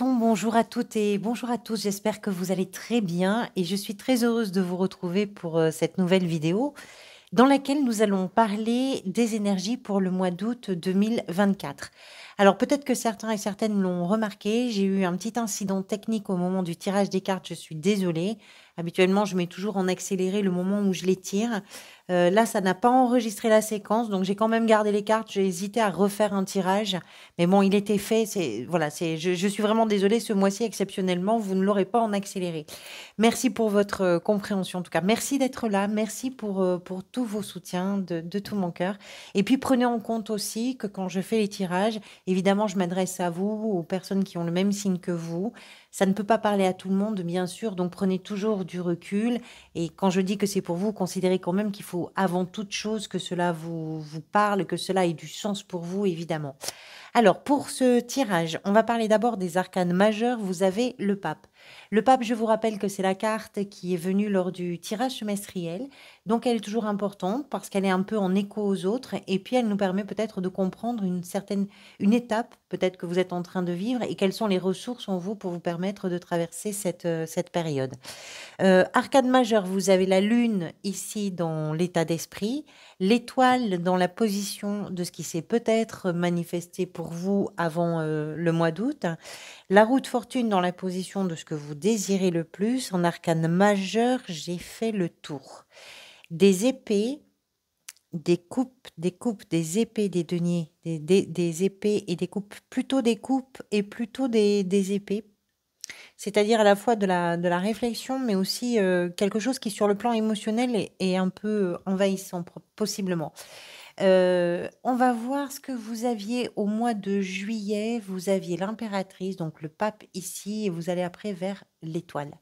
bonjour à toutes et bonjour à tous. J'espère que vous allez très bien et je suis très heureuse de vous retrouver pour euh, cette nouvelle vidéo dans laquelle nous allons parler des énergies pour le mois d'août 2024. Alors peut-être que certains et certaines l'ont remarqué, j'ai eu un petit incident technique au moment du tirage des cartes, je suis désolée. Habituellement, je mets toujours en accéléré le moment où je les tire. Euh, là, ça n'a pas enregistré la séquence, donc j'ai quand même gardé les cartes. J'ai hésité à refaire un tirage, mais bon, il était fait. C'est voilà, c'est. Je, suis vraiment désolée. Ce mois-ci, exceptionnellement, vous ne l'aurez pas en accéléré. Merci pour votre euh, compréhension, en tout cas. Merci d'être là. Merci pour euh, pour tous vos soutiens de, de tout mon cœur. Et puis prenez en compte aussi que quand je fais les tirages, évidemment, je m'adresse à vous, aux personnes qui ont le même signe que vous. Ça ne peut pas parler à tout le monde, bien sûr. Donc prenez toujours du recul. Et quand je dis que c'est pour vous, considérez quand même qu'il faut avant toute chose que cela vous, vous parle, que cela ait du sens pour vous, évidemment. Alors, pour ce tirage, on va parler d'abord des arcanes majeurs. Vous avez le pape. Le pape, je vous rappelle que c'est la carte qui est venue lors du tirage semestriel, donc elle est toujours importante parce qu'elle est un peu en écho aux autres et puis elle nous permet peut-être de comprendre une certaine une étape peut-être que vous êtes en train de vivre et quelles sont les ressources en vous pour vous permettre de traverser cette, euh, cette période. Euh, arcade majeur, vous avez la lune ici dans l'état d'esprit, l'étoile dans la position de ce qui s'est peut-être manifesté pour vous avant euh, le mois d'août, la roue fortune dans la position de ce que vous désirez le plus. En arcane majeur, j'ai fait le tour. Des épées, des coupes, des coupes, des épées, des deniers, des, épées et des coupes, plutôt des coupes et plutôt des, épées. C'est-à-dire à la fois de la, de la réflexion, mais aussi euh, quelque chose qui, sur le plan émotionnel, est un peu envahissant, possiblement. Euh, on va voir ce que vous aviez au mois de juillet. Vous aviez l'impératrice, donc le pape ici, et vous allez après vers l'étoile.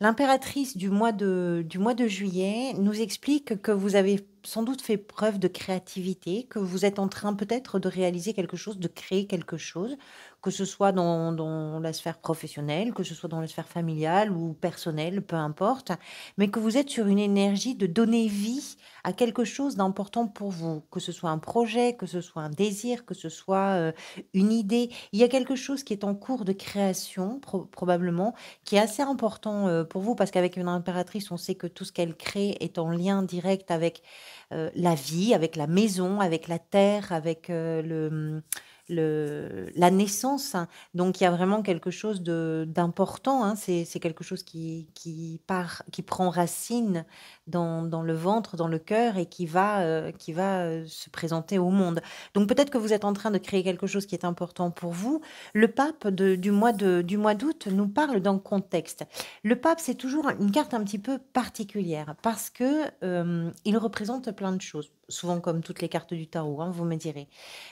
L'impératrice du, mois du mois de juillet nous explique que vous avez sans doute fait preuve de créativité, que vous êtes en train peut-être de réaliser quelque chose, de créer quelque chose, que ce soit dans, la sphère professionnelle, que ce soit dans la sphère familiale ou personnelle, peu importe, mais que vous êtes sur une énergie de donner vie à quelque chose d'important pour vous, que ce soit un projet, que ce soit un désir, que ce soit euh, une idée. Il y a quelque chose qui est en cours de création, probablement, qui est assez important euh, pour vous, parce qu'avec une impératrice, on sait que tout ce qu'elle crée est en lien direct avec euh, la vie, avec la maison, avec la terre, avec euh, le la naissance. Hein. Donc il y a vraiment quelque chose d'important. Hein. C'est quelque chose qui, qui, part, qui prend racine dans, le ventre, dans le cœur et qui va, euh, qui va euh, se présenter au monde. Donc peut-être que vous êtes en train de créer quelque chose qui est important pour vous. Le pape de, du mois d'août nous parle d'un contexte. Le pape, c'est toujours une carte un petit peu particulière parce que euh, il représente plein de choses souvent comme toutes les cartes du tarot, hein, vous me direz.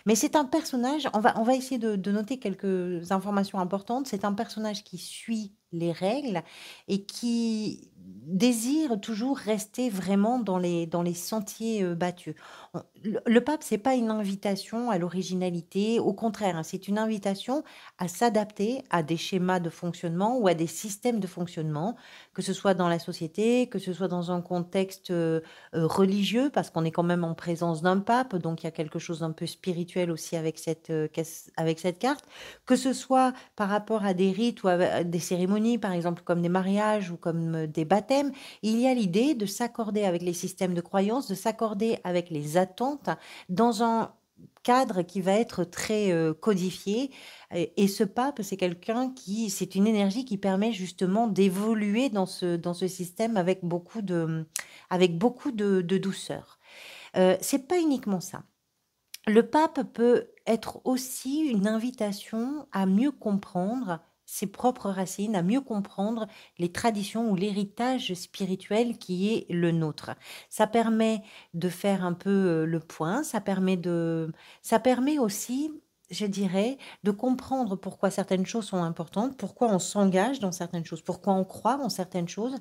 Mais c'est un personnage, on va, on va essayer de noter quelques informations importantes, c'est un personnage qui suit les règles et qui désire toujours rester vraiment dans les, dans les sentiers euh, battus. Le, pape, c'est pas une invitation à l'originalité, au contraire, hein, c'est une invitation à s'adapter à des schémas de fonctionnement ou à des systèmes de fonctionnement, que ce soit dans la société, que ce soit dans un contexte euh, euh, religieux, parce qu'on est quand même en présence d'un pape, donc il y a quelque chose d'un peu spirituel aussi avec cette, avec cette carte, que ce soit par rapport à des rites ou à des cérémonies, par exemple comme des mariages ou comme des baptêmes, il y a l'idée de s'accorder avec les systèmes de croyance, de s'accorder avec les attentes dans un cadre qui va être très euh, codifié. Et ce pape, c'est quelqu'un qui, c'est une énergie qui permet justement d'évoluer dans ce, système avec beaucoup de, avec beaucoup de, douceur. Euh, c'est pas uniquement ça. Le pape peut être aussi une invitation à mieux comprendre ses propres racines, à mieux comprendre les traditions ou l'héritage spirituel qui est le nôtre. Ça permet de faire un peu euh, le point, ça permet de ça permet aussi je dirais, de comprendre pourquoi certaines choses sont importantes, pourquoi on s'engage dans certaines choses, pourquoi on croit en certaines choses,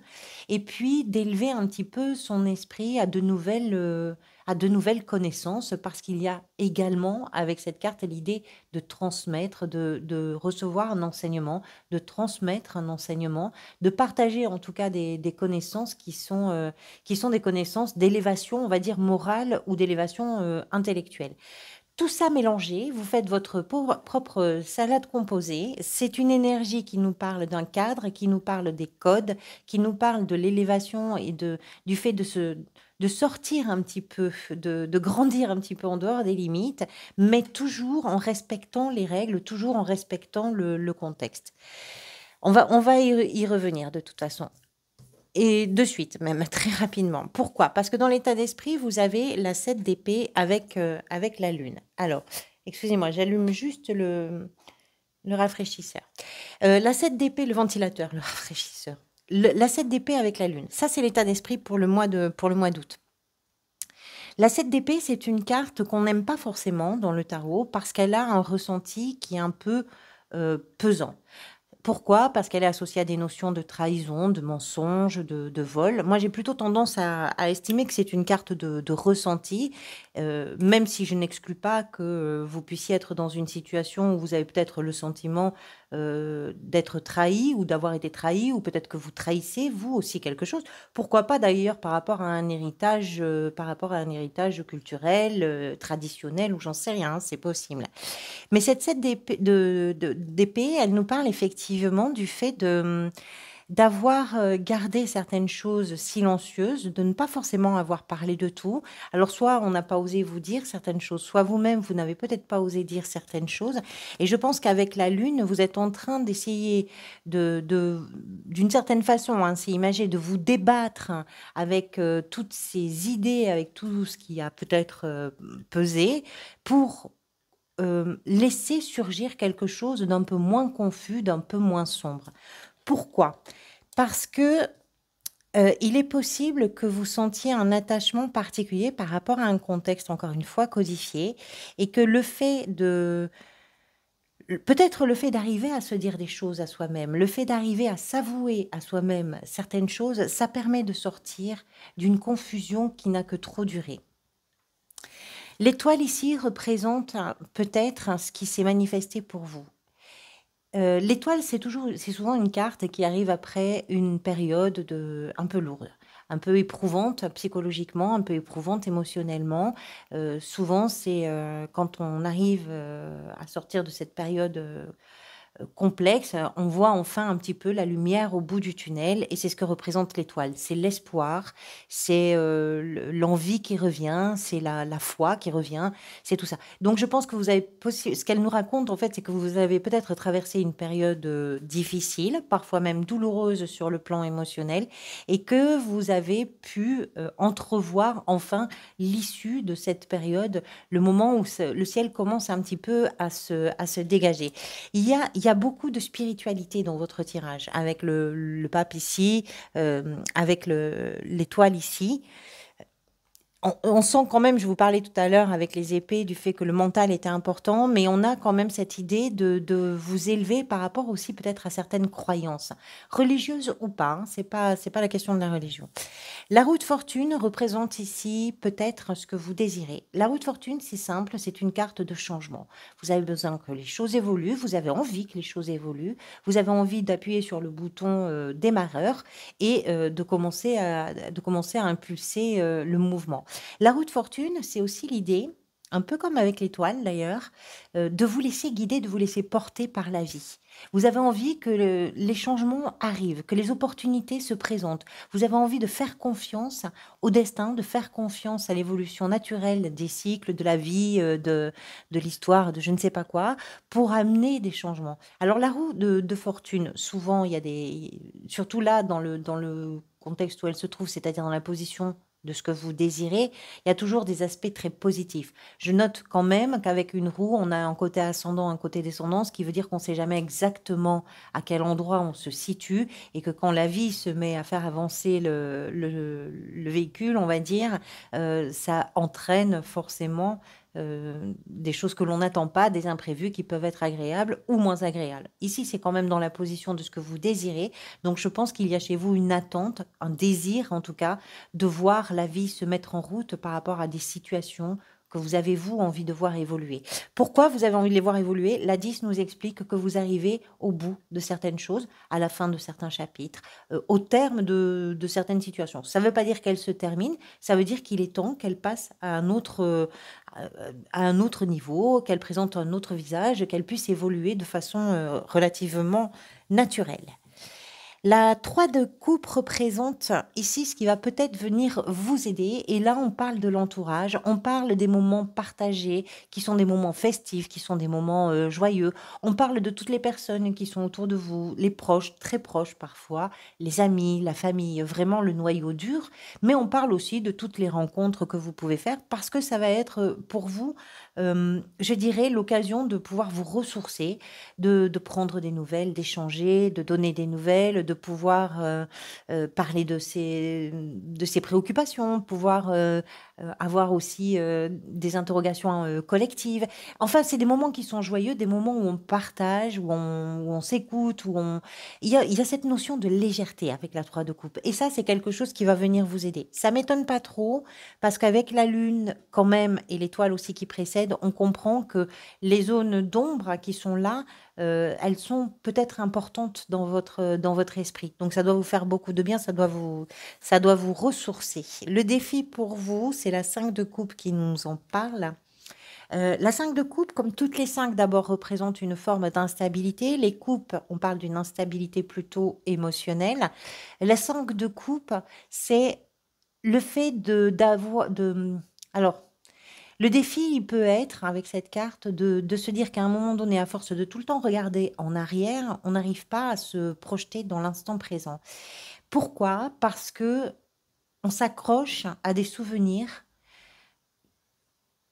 et puis d'élever un petit peu son esprit à de nouvelles, euh, de nouvelles connaissances parce qu'il y a également avec cette carte l'idée de transmettre, de, recevoir un enseignement, de transmettre un enseignement, de partager en tout cas des, connaissances qui sont, euh, qui sont des connaissances d'élévation, on va dire, morale ou d'élévation euh, intellectuelle. Tout ça mélangé, vous faites votre propre salade composée. C'est une énergie qui nous parle d'un cadre, qui nous parle des codes, qui nous parle de l'élévation et de, du fait de se de sortir un petit peu, de, grandir un petit peu en dehors des limites, mais toujours en respectant les règles, toujours en respectant le, contexte. On va, on va y revenir de toute façon. Et de suite, même très rapidement. Pourquoi Parce que dans l'état d'esprit, vous avez la 7 d'épée avec, euh, avec la lune. Alors, excusez-moi, j'allume juste le, le rafraîchisseur. Euh, la 7 d'épée, le ventilateur, le rafraîchisseur. La 7 d'épée avec la lune. Ça, c'est l'état d'esprit pour le mois d'août. La 7 d'épée, c'est une carte qu'on n'aime pas forcément dans le tarot parce qu'elle a un ressenti qui est un peu euh, pesant. Pourquoi Parce qu'elle est associée à des notions de trahison, de mensonge, de, vol. Moi, j'ai plutôt tendance à, estimer que c'est une carte de, ressenti, euh, même si je n'exclus pas que vous puissiez être dans une situation où vous avez peut-être le sentiment euh, d'être trahi ou d'avoir été trahi, ou peut-être que vous trahissez vous aussi quelque chose. Pourquoi pas d'ailleurs par rapport à un héritage, euh, par rapport à un héritage culturel, euh, traditionnel, ou j'en sais rien, c'est possible. Mais cette scène d'épée, elle nous parle effectivement du fait de d'avoir euh, gardé certaines choses silencieuses, de ne pas forcément avoir parlé de tout. Alors soit on n'a pas osé vous dire certaines choses, soit vous-même, vous, n'avez peut-être pas osé dire certaines choses. Et je pense qu'avec la Lune, vous êtes en train d'essayer de, d'une certaine façon, hein, c'est imagé, de vous débattre avec euh, toutes ces idées, avec tout ce qui a peut-être euh, pesé, pour laisser surgir quelque chose d'un peu moins confus, d'un peu moins sombre. Pourquoi parce que euh, il est possible que vous sentiez un attachement particulier par rapport à un contexte, encore une fois, codifié, et que le fait de... Peut-être le fait d'arriver à se dire des choses à soi-même, le fait d'arriver à s'avouer à soi-même certaines choses, ça permet de sortir d'une confusion qui n'a que trop duré. L'étoile ici représente hein, peut-être hein, ce qui s'est manifesté pour vous. Euh, l'étoile, c'est toujours, c'est souvent une carte qui arrive après une période de, un peu lourde, un peu éprouvante psychologiquement, un peu éprouvante émotionnellement. Euh, souvent, c'est euh, quand on arrive à sortir de cette période complexe, on voit enfin un petit peu la lumière au bout du tunnel et c'est ce que représente l'étoile. C'est l'espoir, c'est euh, l'envie qui revient, c'est la, foi qui revient, c'est tout ça. Donc je pense que vous avez ce qu'elle nous raconte en fait, c'est que vous avez peut-être traversé une période euh, difficile, parfois même douloureuse sur le plan émotionnel et que vous avez pu euh, entrevoir enfin l'issue de cette période, le moment où le ciel commence un petit peu à se, à se dégager. il y a beaucoup de spiritualité dans votre tirage, avec le, pape ici, euh, avec l'étoile ici on, sent quand même, je vous parlais tout à l'heure avec les épées, du fait que le mental était important, mais on a quand même cette idée de, vous élever par rapport aussi peut-être à certaines croyances, religieuses ou pas, hein. ce n'est pas la question de la religion. La route fortune représente ici peut-être ce que vous désirez. La route fortune, c'est simple, c'est une carte de changement. Vous avez besoin que les choses évoluent, vous avez envie que les choses évoluent, vous avez envie d'appuyer sur le bouton euh, démarreur et euh, de commencer à de commencer à impulser euh, le mouvement. La roue de fortune, c'est aussi l'idée, un peu comme avec l'étoile d'ailleurs, euh, de vous laisser guider, de vous laisser porter par la vie. Vous avez envie que les changements arrivent, que les opportunités se présentent. Vous avez envie de faire confiance au destin, de faire confiance à l'évolution naturelle des cycles, de la vie, euh, de, de l'histoire, de je ne sais pas quoi, pour amener des changements. Alors la roue de, fortune, souvent, il y a des... Surtout là, dans le, dans le contexte où elle se trouve, c'est-à-dire dans la position de ce que vous désirez, il y a toujours des aspects très positifs. Je note quand même qu'avec une roue, on a un côté ascendant, un côté descendant, ce qui veut dire qu'on ne sait jamais exactement à quel endroit on se situe et que quand la vie se met à faire avancer le, véhicule, on va dire, euh, ça entraîne forcément euh, des choses que l'on n'attend pas, des imprévus qui peuvent être agréables ou moins agréables. Ici, c'est quand même dans la position de ce que vous désirez. Donc, je pense qu'il y a chez vous une attente, un désir en tout cas, de voir la vie se mettre en route par rapport à des situations que vous avez, vous, envie de voir évoluer. Pourquoi vous avez envie de les voir évoluer La 10 nous explique que vous arrivez au bout de certaines choses, à la fin de certains chapitres, euh, au terme de, certaines situations. Ça ne veut pas dire qu'elles se terminent, ça veut dire qu'il est temps qu'elles passent à un autre, euh, niveau, qu'elles présentent un autre visage, qu'elles puissent évoluer de façon euh, relativement naturelle. La 3 de coupe représente ici ce qui va peut-être venir vous aider. Et là, on parle de l'entourage, on parle des moments partagés, qui sont des moments festifs, qui sont des moments euh, joyeux. On parle de toutes les personnes qui sont autour de vous, les proches, très proches parfois, les amis, la famille, vraiment le noyau dur. Mais on parle aussi de toutes les rencontres que vous pouvez faire parce que ça va être pour vous euh, je dirais, l'occasion de pouvoir vous ressourcer, de, prendre des nouvelles, d'échanger, de donner des nouvelles, de pouvoir euh, euh, parler de ses, de ses préoccupations, pouvoir euh, avoir aussi euh, des interrogations euh, collectives. Enfin, c'est des moments qui sont joyeux, des moments où on partage, où on, s'écoute, où on... Il y, a, cette notion de légèreté avec la trois de coupe. Et ça, c'est quelque chose qui va venir vous aider. Ça m'étonne pas trop, parce qu'avec la Lune, quand même, et l'étoile aussi qui précède, on comprend que les zones d'ombre qui sont là, euh, elles sont peut-être importantes dans votre, euh, dans votre esprit. Donc ça doit vous faire beaucoup de bien, ça doit vous, ça doit vous ressourcer. Le défi pour vous, c'est la 5 de coupe qui nous en parle. Euh, la 5 de coupe, comme toutes les 5 d'abord, représente une forme d'instabilité. Les coupes, on parle d'une instabilité plutôt émotionnelle. La 5 de coupe, c'est le fait de d'avoir de alors le défi, peut être, avec cette carte, de, de se dire qu'à un moment donné, à force de tout le temps regarder en arrière, on n'arrive pas à se projeter dans l'instant présent. Pourquoi Parce que on s'accroche à des souvenirs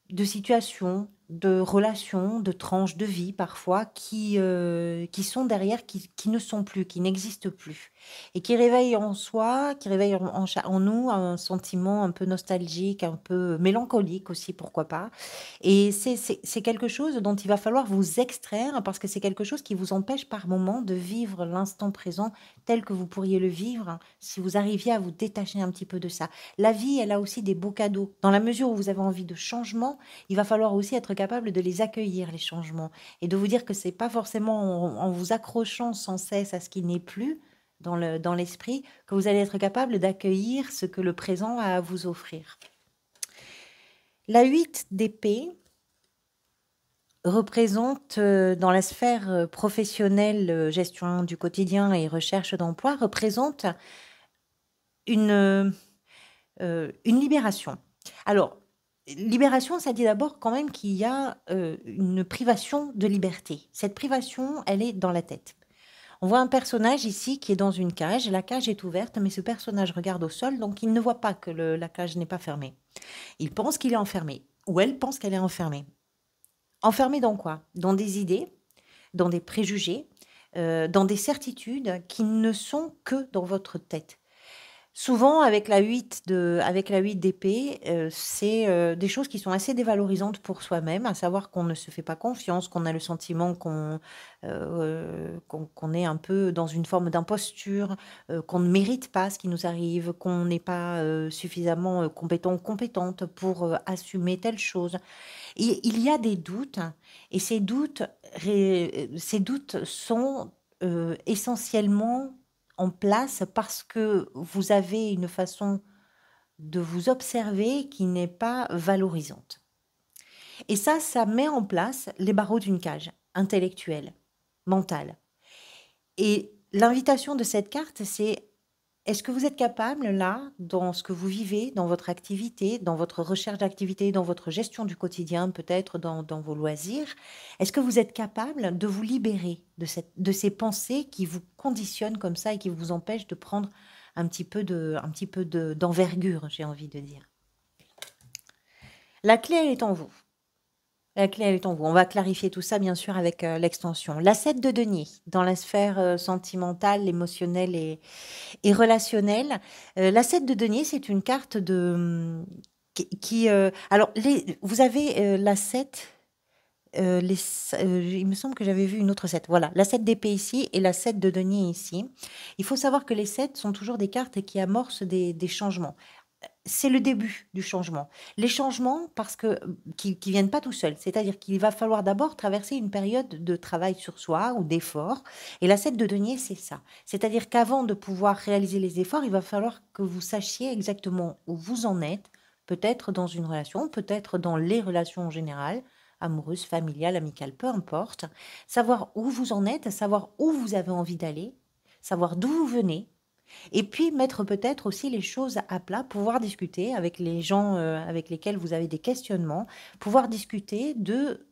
de situations, de relations, de tranches de vie parfois qui, euh, qui sont derrière, qui, ne sont plus, qui n'existent plus, et qui réveillent en soi, qui réveillent en, nous un sentiment un peu nostalgique, un peu mélancolique aussi, pourquoi pas. Et c'est quelque chose dont il va falloir vous extraire hein, parce que c'est quelque chose qui vous empêche par moment de vivre l'instant présent tel que vous pourriez le vivre hein, si vous arriviez à vous détacher un petit peu de ça. La vie, elle a aussi des beaux cadeaux. Dans la mesure où vous avez envie de changement, il va falloir aussi être capable de les accueillir, les changements, et de vous dire que c'est pas forcément en, vous accrochant sans cesse à ce qui n'est plus dans l'esprit le, dans que vous allez être capable d'accueillir ce que le présent a à vous offrir. La 8 d'épée représente euh, dans la sphère euh, professionnelle, euh, gestion du quotidien et recherche d'emploi, représente une, une libération. Alors, Libération, ça dit d'abord quand même qu'il y a euh, une privation de liberté. Cette privation, elle est dans la tête. On voit un personnage ici qui est dans une cage. La cage est ouverte, mais ce personnage regarde au sol, donc il ne voit pas que la cage n'est pas fermée. Il pense qu'il est enfermé, ou elle pense qu'elle est enfermée. Enfermée dans quoi Dans des idées, dans des préjugés, euh, dans des certitudes qui ne sont que dans votre tête. Souvent, avec la 8 de, avec la 8 d'épée, euh, c'est euh, des choses qui sont assez dévalorisantes pour soi-même, à savoir qu'on ne se fait pas confiance, qu'on a le sentiment qu'on euh, qu'on est un peu dans une forme d'imposture, qu'on ne mérite pas ce qui nous arrive, qu'on n'est pas suffisamment compétent compétente pour assumer telle chose. il y a des doutes, et ces doutes, ces doutes sont essentiellement en place parce que vous avez une façon de vous observer qui n'est pas valorisante. Et ça, ça met en place les barreaux d'une cage intellectuelle, mentale. Et l'invitation de cette carte, c'est est-ce que vous êtes capable, là, dans ce que vous vivez, dans votre activité, dans votre recherche d'activité, dans votre gestion du quotidien, peut-être dans, vos loisirs, est-ce que vous êtes capable de vous libérer de, cette, de ces pensées qui vous conditionnent comme ça et qui vous empêchent de prendre un petit peu de, un petit peu d'envergure, j'ai envie de dire La clé, elle est en vous. La clé, est vous. On va clarifier tout ça, bien sûr, avec euh, l'extension. La 7 de Denis, dans la sphère euh, sentimentale, émotionnelle et, relationnelle. Euh, la 7 de deniers, c'est une carte de mm, qui... alors, les, vous avez l'asset... Les... il me semble que j'avais vu une autre 7. Voilà, la 7 d'épée ici et la 7 de denier ici. Il faut savoir que les 7 sont toujours des cartes qui amorcent des changements c'est le début du changement. Les changements, parce que euh, qui, ne viennent pas tout seuls, c'est-à-dire qu'il va falloir d'abord traverser une période de travail sur soi ou d'effort. Et la l'assiette de denier, c'est ça. C'est-à-dire qu'avant de pouvoir réaliser les efforts, il va falloir que vous sachiez exactement où vous en êtes, peut-être dans une relation, peut-être dans les relations en général, amoureuses, familiales, amicales, peu importe. Savoir où vous en êtes, savoir où vous avez envie d'aller, savoir d'où vous venez et puis mettre peut-être aussi les choses à plat, pouvoir discuter avec les gens euh, avec lesquels vous avez des questionnements, pouvoir discuter de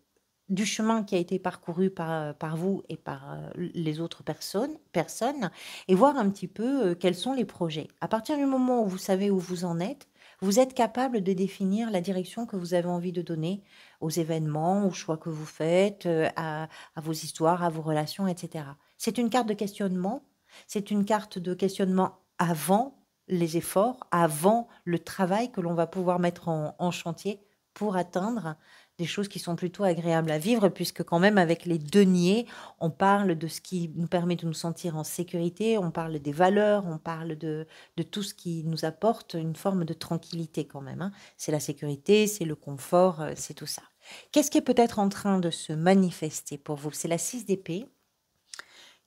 du chemin qui a été parcouru par, par vous et par euh, les autres personnes, personnes, et voir un petit peu euh, quels sont les projets. À partir du moment où vous savez où vous en êtes, vous êtes capable de définir la direction que vous avez envie de donner aux événements, aux choix que vous faites, à, à vos histoires, à vos relations, etc. C'est une carte de questionnement c'est une carte de questionnement avant les efforts, avant le travail que l'on va pouvoir mettre en, chantier pour atteindre des choses qui sont plutôt agréables à vivre, puisque quand même avec les deniers, on parle de ce qui nous permet de nous sentir en sécurité, on parle des valeurs, on parle de, tout ce qui nous apporte une forme de tranquillité quand même. Hein. C'est la sécurité, c'est le confort, euh, c'est tout ça. Qu'est-ce qui est peut-être en train de se manifester pour vous C'est la 6 d'épée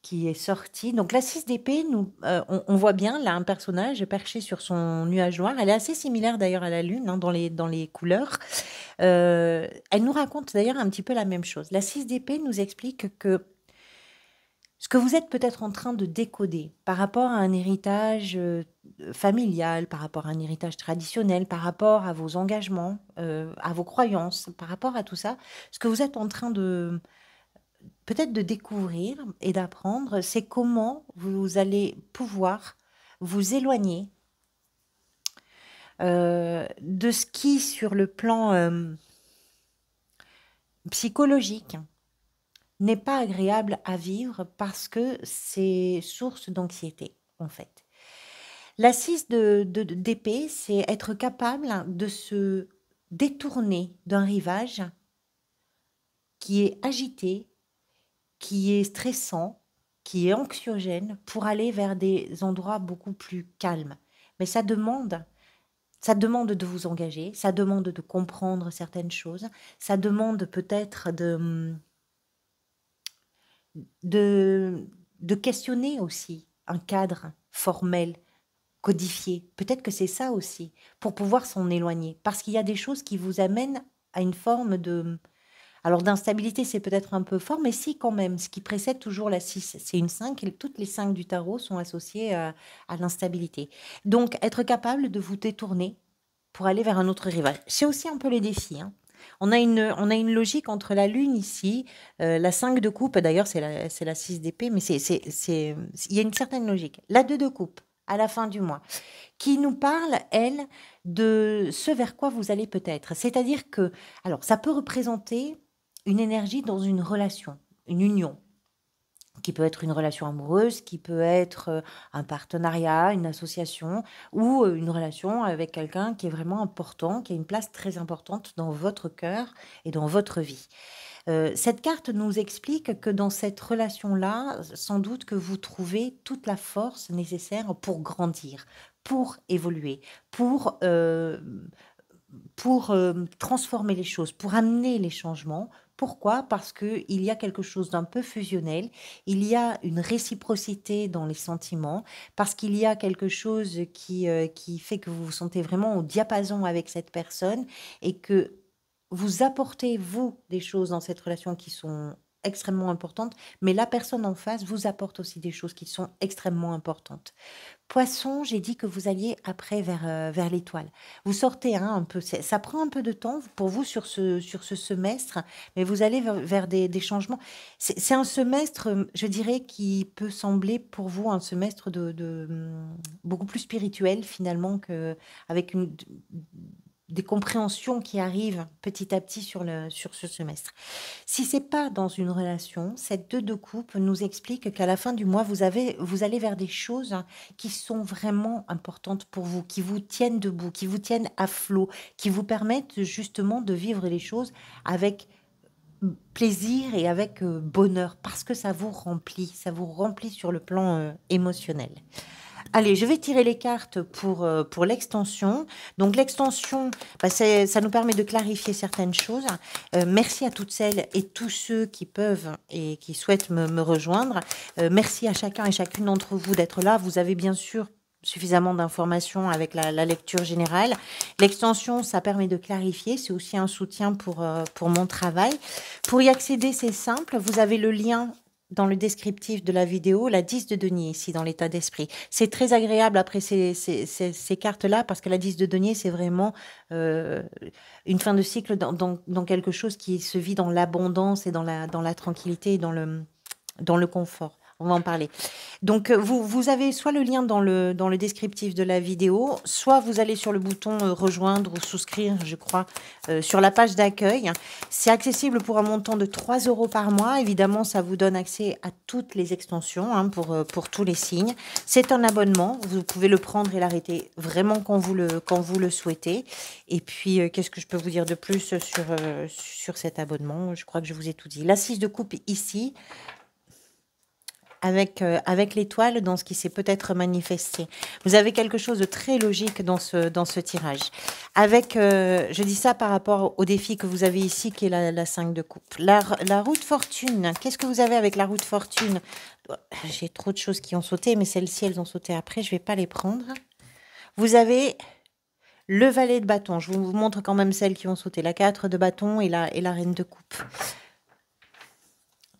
qui est sorti. Donc la 6 d'épée, nous, euh, on, voit bien là un personnage perché sur son nuage noir. Elle est assez similaire d'ailleurs à la lune hein, dans, les, dans les couleurs. Euh, elle nous raconte d'ailleurs un petit peu la même chose. La 6 d'épée nous explique que ce que vous êtes peut-être en train de décoder par rapport à un héritage euh, familial, par rapport à un héritage traditionnel, par rapport à vos engagements, à vos croyances, par rapport à tout ça, ce que vous êtes en train de peut-être de découvrir et d'apprendre, c'est comment vous allez pouvoir vous éloigner euh, de ce qui, sur le plan euh, psychologique, n'est pas agréable à vivre parce que c'est source d'anxiété, en fait. L'assise de, d'épée, c'est être capable de se détourner d'un rivage qui est agité, qui est stressant, qui est anxiogène, pour aller vers des endroits beaucoup plus calmes. Mais ça demande, ça demande de vous engager, ça demande de comprendre certaines choses, ça demande peut-être de, de, de questionner aussi un cadre formel, codifié. Peut-être que c'est ça aussi, pour pouvoir s'en éloigner. Parce qu'il y a des choses qui vous amènent à une forme de alors d'instabilité, c'est peut-être un peu fort, mais si quand même, ce qui précède toujours la 6, c'est une 5, et toutes les 5 du tarot sont associées euh, à, l'instabilité. Donc être capable de vous détourner pour aller vers un autre rivage. C'est aussi un peu les défis. Hein. On a, une, on a une logique entre la Lune ici, euh, la 5 de coupe, d'ailleurs c'est la, la 6 d'épée, mais c'est, il y a une certaine logique. La 2 de coupe, à la fin du mois, qui nous parle, elle, de ce vers quoi vous allez peut-être. C'est-à-dire que, alors ça peut représenter une énergie dans une relation, une union, qui peut être une relation amoureuse, qui peut être euh, un partenariat, une association ou euh, une relation avec quelqu'un qui est vraiment important, qui a une place très importante dans votre cœur et dans votre vie. Euh, cette carte nous explique que dans cette relation-là, sans doute que vous trouvez toute la force nécessaire pour grandir, pour évoluer, pour pour transformer les choses, pour amener les changements, pourquoi Parce qu'il y a quelque chose d'un peu fusionnel, il y a une réciprocité dans les sentiments, parce qu'il y a quelque chose qui, euh, qui fait que vous vous sentez vraiment au diapason avec cette personne et que vous apportez, vous, des choses dans cette relation qui sont extrêmement importantes, mais la personne en face vous apporte aussi des choses qui sont extrêmement importantes. Poisson, j'ai dit que vous alliez après vers, euh, vers l'étoile. Vous sortez hein, un peu, ça prend un peu de temps pour vous sur ce, sur ce semestre, mais vous allez vers, des, des, changements. C'est un semestre, euh, je dirais, qui peut sembler pour vous un semestre de, hum, beaucoup plus spirituel finalement avec une des compréhensions qui arrivent petit à petit sur, le, sur ce semestre. Si c'est pas dans une relation, cette deux de coupe nous explique qu'à la fin du mois, vous, vous allez vers des choses qui sont vraiment importantes pour vous, qui vous tiennent debout, qui vous tiennent à flot, qui vous permettent justement de vivre les choses avec plaisir et avec euh, bonheur, parce que ça vous remplit, ça vous remplit sur le plan euh, émotionnel. Allez, je vais tirer les cartes pour, euh, pour l'extension. Donc l'extension, bah, ça nous permet de clarifier certaines choses. Euh, merci à toutes celles et tous ceux qui peuvent et qui souhaitent me, rejoindre. Euh, merci à chacun et chacune d'entre vous d'être là. Vous avez bien sûr suffisamment d'informations avec la, lecture générale. L'extension, ça permet de clarifier. C'est aussi un soutien pour, pour mon travail. Pour y accéder, c'est simple. Vous avez le lien dans le descriptif de la vidéo la 10 de denier ici dans l'état d'esprit. C'est très agréable après ces, ces, cartes-là parce que la 10 de denier, c'est vraiment euh, une fin de cycle dans, dans, dans, quelque chose qui se vit dans l'abondance et dans la, dans la tranquillité et dans le, dans le confort on va en parler. Donc, euh, vous, vous avez soit le lien dans le, dans le descriptif de la vidéo, soit vous allez sur le bouton euh, rejoindre ou souscrire, je crois, euh, sur la page d'accueil. C'est accessible pour un montant de 3 euros par mois. Évidemment, ça vous donne accès à toutes les extensions hein, pour, pour tous les signes. C'est un abonnement. Vous pouvez le prendre et l'arrêter vraiment quand vous le, quand vous le souhaitez. Et puis, qu'est-ce que je peux vous dire de plus sur, sur cet abonnement Je crois que je vous ai tout dit. L'assise de coupe ici, avec, euh, avec l'étoile dans ce qui s'est peut-être manifesté. Vous avez quelque chose de très logique dans ce, dans ce tirage. Avec, euh, je dis ça par rapport au défi que vous avez ici, qui est la, 5 de coupe. La, la roue de fortune, qu'est-ce que vous avez avec la roue de fortune J'ai trop de choses qui ont sauté, mais celles-ci, elles ont sauté après, je ne vais pas les prendre. Vous avez le valet de bâton. Je vous montre quand même celles qui ont sauté. La 4 de bâton et la, et la reine de coupe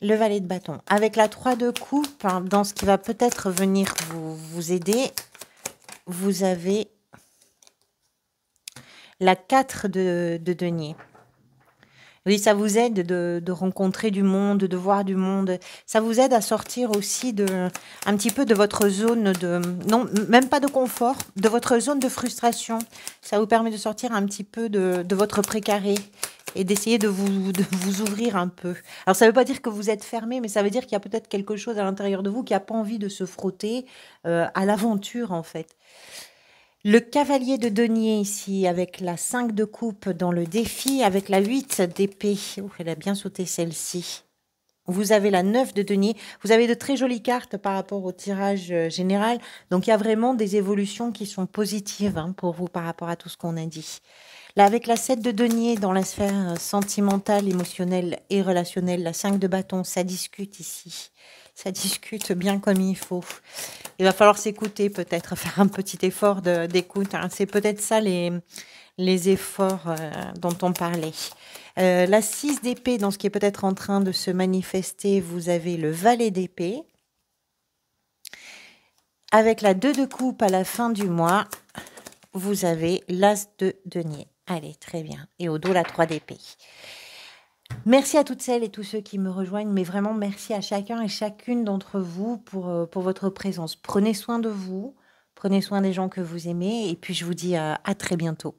le valet de bâton. Avec la 3 de coupe, hein, dans ce qui va peut-être venir vous, vous aider, vous avez la 4 de, de denier. Oui, ça vous aide de, rencontrer du monde, de voir du monde. Ça vous aide à sortir aussi de un petit peu de votre zone de non, même pas de confort, de votre zone de frustration. Ça vous permet de sortir un petit peu de, de votre précaré et d'essayer de vous, vous ouvrir un peu. Alors ça ne veut pas dire que vous êtes fermé, mais ça veut dire qu'il y a peut-être quelque chose à l'intérieur de vous qui n'a pas envie de se frotter euh, à l'aventure en fait. Le cavalier de denier ici avec la 5 de coupe dans le défi, avec la 8 d'épée. Oh, elle a bien sauté celle-ci. Vous avez la 9 de denier. Vous avez de très jolies cartes par rapport au tirage euh, général. Donc il y a vraiment des évolutions qui sont positives hein, pour vous par rapport à tout ce qu'on a dit. Là, avec la 7 de denier dans la sphère euh, sentimentale, émotionnelle et relationnelle, la 5 de bâton, ça discute ici. Ça discute bien comme il faut. Il va falloir s'écouter peut-être, faire un petit effort d'écoute. Hein. C'est peut-être ça les, les efforts euh, dont on parlait. Euh, la 6 d'épée, dans ce qui est peut-être en train de se manifester, vous avez le valet d'épée. Avec la 2 de coupe à la fin du mois, vous avez l'as de denier. Allez, très bien. Et au dos, la 3 dp Merci à toutes celles et tous ceux qui me rejoignent, mais vraiment merci à chacun et chacune d'entre vous pour, euh, pour votre présence. Prenez soin de vous, prenez soin des gens que vous aimez, et puis je vous dis euh, à très bientôt.